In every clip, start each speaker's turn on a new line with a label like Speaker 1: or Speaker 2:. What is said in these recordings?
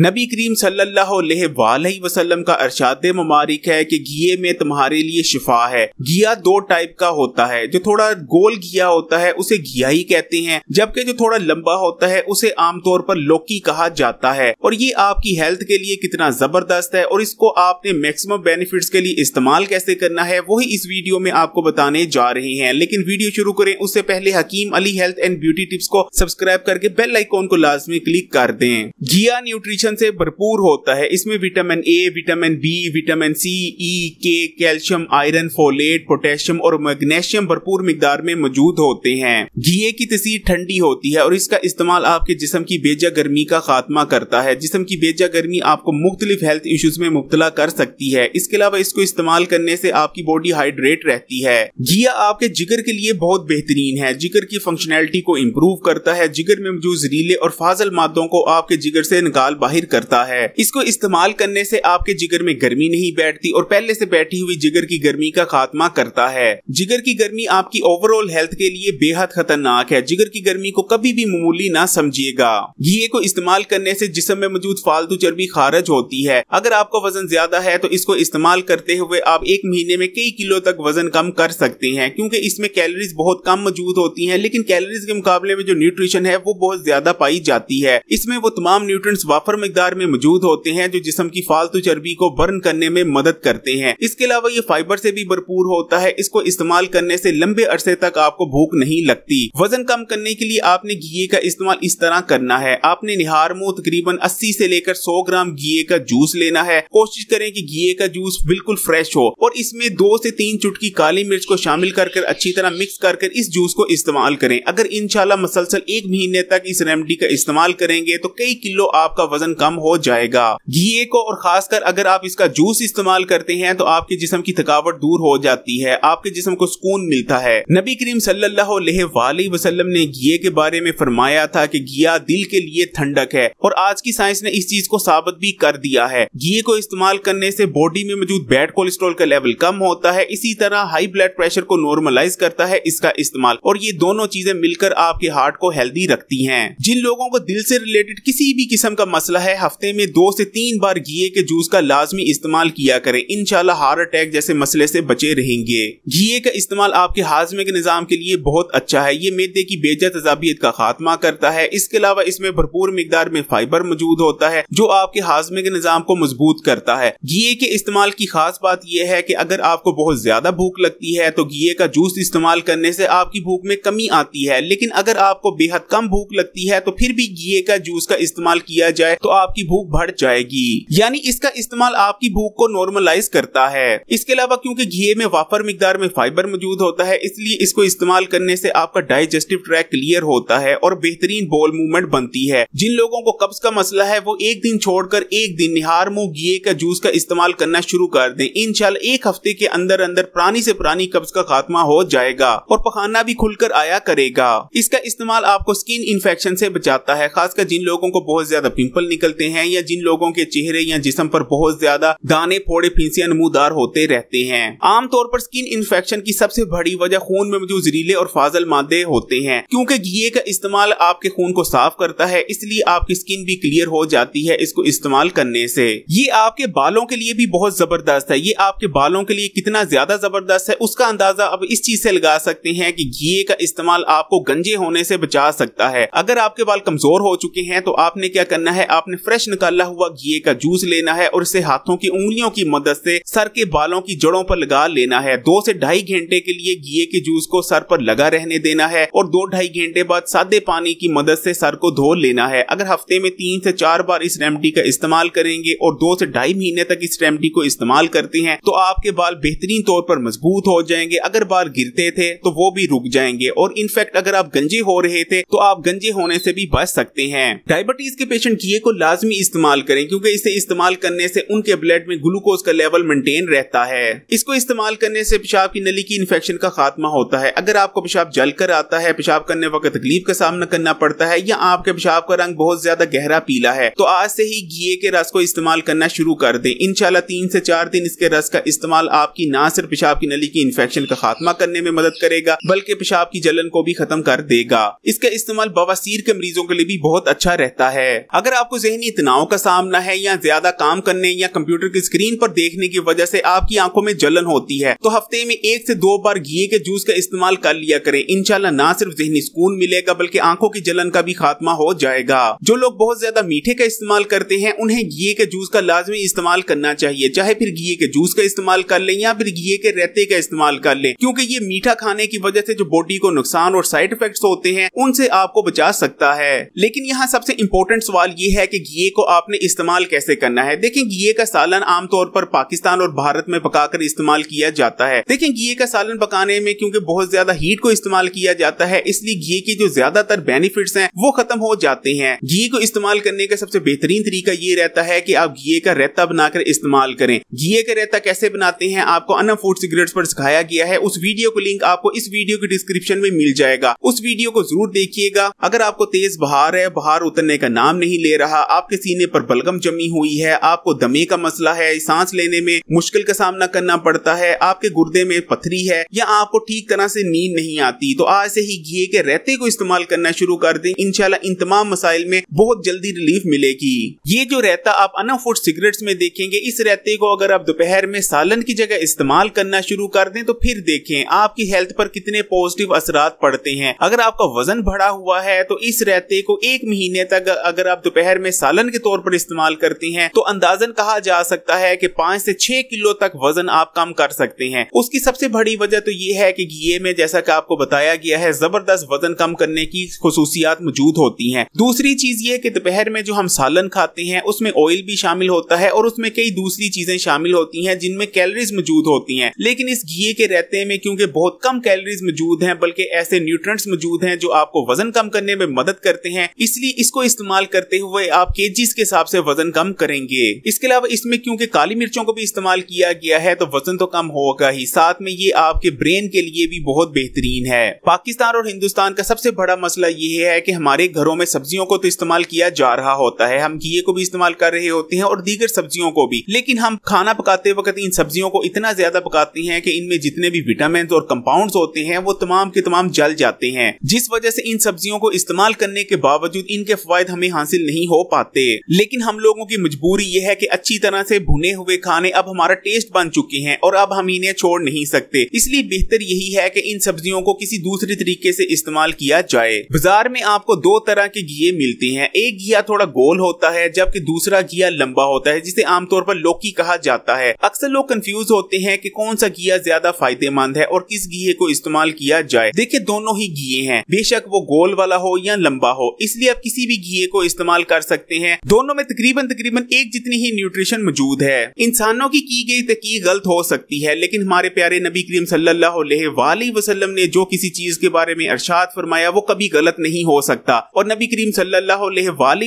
Speaker 1: नबी करीम सल्लल्लाहु अलैहि वसल्लम का अरशाद ममारिक है कि घी में तुम्हारे लिए शिफा है घिया दो टाइप का होता है जो थोड़ा गोल घिया होता है उसे घिया ही कहते हैं जबकि जो थोड़ा लंबा होता है उसे आमतौर पर लोकी कहा जाता है और ये आपकी हेल्थ के लिए कितना जबरदस्त है और इसको आपने मैक्सिमम बेनिफिट के लिए इस्तेमाल कैसे करना है वही इस वीडियो में आपको बताने जा रहे हैं लेकिन वीडियो शुरू करें उससे पहले Hakim Ali health and beauty tips को सब्सक्राइब करके बेल आइकॉन को लाजमी क्लिक कर दें घिया न्यूट्री न्यूट्रिशन से भरपूर होता है इसमें vitamin A vitamin B vitamin C E K calcium iron folate potassium और मैग्नेशियम भरपूर मिकदार में मौजूद होते हैं घी की तस्वीर ठंडी होती है और इसका इस्तेमाल आपके जिसम की बेजा गर्मी का खात्मा करता है जिसम की बेजा गर्मी आपको मुख्तलिफ हेल्थ इश्यूज में मुबतला कर सकती है इसके अलावा इसको इस्तेमाल करने से आपकी बॉडी हाइड्रेट रहती है घिया आपके जिगर के लिए बहुत बेहतरीन है जिगर की फंक्शनैलिटी को इम्प्रूव करता है जिगर में मौजूद जहरीले और फाजल मादों को आपके जिगर से निकाल बाहर जाहिर करता है इसको इस्तेमाल करने से आपके जिगर में गर्मी नहीं बैठती और पहले से बैठी हुई जिगर की गर्मी का खात्मा करता है जिगर की गर्मी आपकी ओवरऑल हेल्थ के लिए बेहद खतरनाक है जिगर की गर्मी को कभी भी मामूली ना समझिएगा घी को इस्तेमाल करने से जिसम में मौजूद फालतू चर्बी खारिज होती है अगर आपका वजन ज्यादा है तो इसको इस्तेमाल करते हुए आप एक महीने में कई किलो तक वजन कम कर सकते हैं क्योंकि इसमें कैलोरीज बहुत कम मौजूद होती हैं लेकिन कैलोरीज के मुकाबले में जो न्यूट्रिशन है वो बहुत ज्यादा पाई जाती है इसमें वो तमाम न्यूट्रंट वाफर मकदार में मौजूद होते हैं जो जिसम की फालतू चर्बी को बर्न करने में मदद करते हैं इसके अलावा ये फाइबर से भी भरपूर होता है इसको इस्तेमाल करने से लंबे अरसे तक आपको भूख नहीं लगती वजन कम करने के लिए आपने घी का इस्तेमाल इस तरह करना है आपने निहार मुंह तकरीबन 80 से लेकर 100 ग्राम घी का जूस लेना है कोशिश करें कि घी का जूस बिल्कुल फ्रेश हो और इसमें दो से तीन चुटकी काली मिर्च को शामिल कर अच्छी तरह मिक्स कर कर इस जूस को इस्तेमाल करें अगर इनशाला मसलसल एक महीने तक इस रेमडी का इस्तेमाल करेंगे तो कई किलो आपका वजन वजन कम हो जाएगा घी को और खासकर अगर आप इसका जूस इस्तेमाल करते हैं तो आपके जिसम की थकावट दूर हो जाती है आपके जिसम को सुकून मिलता है नबी करीम सल्लल्लाहु ने घी के बारे में फरमाया था की घिया दिल के लिए ठंडक है और आज की साइंस ने इस चीज को साबित भी कर दिया है घी को इस्तेमाल करने से बॉडी में मौजूद बैड कोलेस्ट्रोल का लेवल कम होता है इसी तरह हाई ब्लड प्रेशर को नॉर्मलाइज करता है इसका इस्तेमाल और ये दोनों चीजें मिलकर आपके हार्ट को हेल्दी रखती है जिन लोगों को दिल से रिलेटेड किसी भी किस्म का मसला है हफ्ते में दो से तीन बार घी के जूस का लाजमी इस्तेमाल किया करें इनशाला हार्ट अटैक जैसे मसले से बचे रहेंगे घी का इस्तेमाल आपके हाजमे के निज़ाम के लिए बहुत अच्छा है ये मेदे की बेजा तजाबीत का खात्मा करता है इसके अलावा इसमें भरपूर मकदार में फाइबर मौजूद होता है जो आपके हाजमे के निज़ाम को मजबूत करता है घी के इस्तेमाल की खास बात यह है की अगर आपको बहुत ज्यादा भूख लगती है तो घी का जूस इस्तेमाल करने से आपकी भूख में कमी आती है लेकिन अगर आपको बेहद कम भूख लगती है तो फिर भी घी का जूस का इस्तेमाल किया जाए तो आपकी भूख बढ़ जाएगी यानी इसका इस्तेमाल आपकी भूख को नॉर्मलाइज करता है इसके अलावा क्योंकि घी में वाफर मिकदार में फाइबर मौजूद होता है इसलिए इसको इस्तेमाल करने से आपका डाइजेस्टिव ट्रैक क्लियर होता है और बेहतरीन बॉल मूवमेंट बनती है जिन लोगों को कब्ज का मसला है वो एक दिन छोड़कर एक दिन निहार मुंह घी का जूस का इस्तेमाल करना शुरू कर दे इन एक हफ्ते के अंदर अंदर प्राणी ऐसी प्राणी कब्ज का खात्मा हो जाएगा और पखाना भी खुलकर आया करेगा इसका इस्तेमाल आपको स्किन इन्फेक्शन ऐसी बचाता है खासकर जिन लोगों को बहुत ज्यादा पिंपल निकल निकलते हैं या जिन लोगों के चेहरे या जिसम पर बहुत ज्यादा दाने फोड़े फीसियां नमूदार होते रहते हैं आमतौर पर स्किन इन्फेक्शन की सबसे बड़ी वजह खून में मौजूद जहरीले और फाजल मादे होते हैं क्योंकि घी का इस्तेमाल आपके खून को साफ करता है इसलिए आपकी स्किन भी क्लियर हो जाती है इसको इस्तेमाल करने से ये आपके बालों के लिए भी बहुत जबरदस्त है ये आपके बालों के लिए कितना ज्यादा जबरदस्त है उसका अंदाजा अब इस चीज से लगा सकते हैं कि घी का इस्तेमाल आपको गंजे होने से बचा सकता है अगर आपके बाल कमजोर हो चुके हैं तो आपने क्या करना है आप आपने फ्रेश निकाला हुआ घी का जूस लेना है और इसे हाथों की उंगलियों की मदद से सर के बालों की जड़ों पर लगा लेना है दो से ढाई घंटे के लिए घी के जूस को सर पर लगा रहने देना है और दो ढाई घंटे बाद सादे पानी की मदद से सर को धो लेना है अगर हफ्ते में तीन से चार बार इस रेमडी का इस्तेमाल करेंगे और दो से ढाई महीने तक इस रेमडी को इस्तेमाल करते हैं तो आपके बाल बेहतरीन तौर पर मजबूत हो जाएंगे अगर बाल गिरते थे तो वो भी रुक जाएंगे और इनफेक्ट अगर आप गंजे हो रहे थे तो आप गंजे होने से भी बच सकते हैं डायबिटीज के पेशेंट घी को लाजमी इस्तेमाल करें क्योंकि इसे इस्तेमाल करने से उनके ब्लड में ग्लूकोज का लेवल मेंटेन रहता है इसको इस्तेमाल करने से पेशाब की नली की इन्फेक्शन का खात्मा होता है अगर आपको पेशाब जल कर आता है पेशाब करने वक्त तकलीफ का सामना करना पड़ता है या आपके पेशाब का रंग बहुत ज्यादा गहरा पीला है तो आज से ही घी के रस को इस्तेमाल करना शुरू कर दे इनशाला तीन से चार दिन इसके रस का इस्तेमाल आपकी न सिर्फ पेशाब की नली की इन्फेक्शन का खात्मा करने में मदद करेगा बल्कि पेशाब की जलन को भी खत्म कर देगा इसका इस्तेमाल बवासीर के मरीजों के लिए भी बहुत अच्छा रहता है अगर आपको जेन इतनाओं का सामना है या ज्यादा काम करने या कंप्यूटर की स्क्रीन पर देखने की वजह से आपकी आंखों में जलन होती है तो हफ्ते में एक से दो बार घी के जूस का इस्तेमाल कर लिया करें इनशाला ना सिर्फ जहनी सुकून मिलेगा बल्कि आंखों की जलन का भी खात्मा हो जाएगा जो लोग बहुत ज्यादा मीठे का इस्तेमाल करते हैं उन्हें घी के जूस का लाजमी इस्तेमाल करना चाहिए चाहे फिर घी के जूस का इस्तेमाल कर ले या फिर घी के रेते का इस्तेमाल कर ले क्यूँकी ये मीठा खाने की वजह से जो बॉडी को नुकसान और साइड इफेक्ट होते हैं उनसे आपको बचा सकता है लेकिन यहाँ सबसे इम्पोर्टेंट सवाल ये है कि घी को आपने इस्तेमाल कैसे करना है देखें घी का सालन आमतौर पर पाकिस्तान और भारत में पकाकर इस्तेमाल किया जाता है देखें घी का सालन पकाने में क्योंकि बहुत ज्यादा हीट को इस्तेमाल किया जाता है इसलिए घी के जो ज्यादातर बेनिफिट है वो खत्म हो जाते हैं घी को इस्तेमाल करने का सबसे बेहतरीन तरीका ये रहता है की आप घी का रेता बनाकर इस्तेमाल करें घी का रेता कैसे बनाते हैं आपको अनम फूड सिगरेट्स पर सिखाया गया है उस वीडियो को लिंक आपको इस वीडियो के डिस्क्रिप्शन में मिल जाएगा उस वीडियो को जरूर देखिएगा अगर आपको तेज बहार है बहार उतरने का नाम नहीं ले रहा आपके सीने पर बलगम जमी हुई है आपको दमे का मसला है सांस लेने में मुश्किल का सामना करना पड़ता है आपके गुर्दे में पथरी है या आपको ठीक तरह से नींद नहीं आती तो आज से ही घी के रहते को इस्तेमाल करना शुरू कर दें इनशाला इन तमाम मसाइल में बहुत जल्दी रिलीफ मिलेगी ये जो रहता आप अनफुट सिगरेट में देखेंगे इस रहते को अगर आप दोपहर में सालन की जगह इस्तेमाल करना शुरू कर दें तो फिर देखें आपकी हेल्थ पर कितने पॉजिटिव असरात पड़ते हैं अगर आपका वजन बढ़ा हुआ है तो इस रहते को एक महीने तक अगर आप दोपहर में सालन के तौर पर इस्तेमाल करती हैं तो अंदाजन कहा जा सकता है कि पांच से छह किलो तक वजन आप कम कर सकते हैं उसकी सबसे बड़ी वजह तो ये है कि घी में जैसा कि आपको बताया गया है जबरदस्त वजन कम करने की खसूसियात मौजूद होती है दूसरी चीज ये की दोपहर में जो हम सालन खाते हैं उसमें ऑयल भी शामिल होता है और उसमें कई दूसरी चीजें शामिल होती है जिनमें कैलोरीज मौजूद होती है लेकिन इस घी के रहते में क्योंकि बहुत कम कैलोरीज मौजूद है बल्कि ऐसे न्यूट्रंट मौजूद है जो आपको वजन कम करने में मदद करते हैं इसलिए इसको इस्तेमाल करते हुए आप आप केजीज के हिसाब से वजन कम करेंगे इसके अलावा इसमें क्योंकि काली मिर्चों को भी इस्तेमाल किया गया है तो वजन तो कम होगा ही साथ में ये आपके ब्रेन के लिए भी बहुत बेहतरीन है पाकिस्तान और हिंदुस्तान का सबसे बड़ा मसला ये है की हमारे घरों में सब्जियों को तो इस्तेमाल किया जा रहा होता है हम घी को भी इस्तेमाल कर रहे होते हैं और दीगर सब्जियों को भी लेकिन हम खाना पकाते वक्त इन सब्जियों को इतना ज्यादा पकाते हैं की इनमें जितने भी विटामिन और कंपाउंड होते हैं वो तमाम के तमाम जल जाते हैं जिस वजह से इन सब्जियों को इस्तेमाल करने के बावजूद इनके फायदे हमें हासिल नहीं हो पाते लेकिन हम लोगों की मजबूरी यह है कि अच्छी तरह से भुने हुए खाने अब हमारा टेस्ट बन चुके हैं और अब हम इन्हें छोड़ नहीं सकते इसलिए बेहतर यही है कि इन सब्जियों को किसी दूसरे तरीके से इस्तेमाल किया जाए बाजार में आपको दो तरह के घिये मिलते हैं एक घिया थोड़ा गोल होता है जबकि दूसरा घिया लंबा होता है जिसे आमतौर पर लौकी कहा जाता है अक्सर लोग कंफ्यूज होते हैं कि कौन सा घिया ज्यादा फायदेमंद है और किस घिये को इस्तेमाल किया जाए देखिए दोनों ही घिये हैं बेशक वो गोल वाला हो या लंबा हो इसलिए आप किसी भी घी को इस्तेमाल कर सकते सकते हैं दोनों में तकरीबन तकरीबन एक जितनी ही न्यूट्रिशन मौजूद है इंसानों की की गई तकी गलत हो सकती है लेकिन हमारे प्यारे नबी करीम सलम वसल्लम ने जो किसी चीज के बारे में अरशाद फरमाया वो कभी गलत नहीं हो सकता और नबी करीम सल्लल्लाहु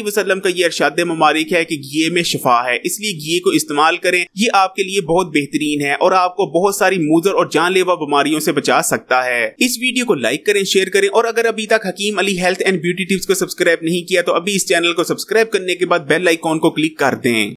Speaker 1: वसल्लम का ये अरशाद ममारिक है कि घी में शफा है इसलिए घी को इस्तेमाल करें ये आपके लिए बहुत बेहतरीन है और आपको बहुत सारी मूजर और जानलेवा बीमारियों से बचा सकता है इस वीडियो को लाइक करें शेयर करें और अगर अभी तक Hakim Ali health and beauty tips को सब्सक्राइब नहीं किया तो अभी इस चैनल को सब्सक्राइब सब्सक्राइब करने के बाद बेल आइकॉन को क्लिक कर दें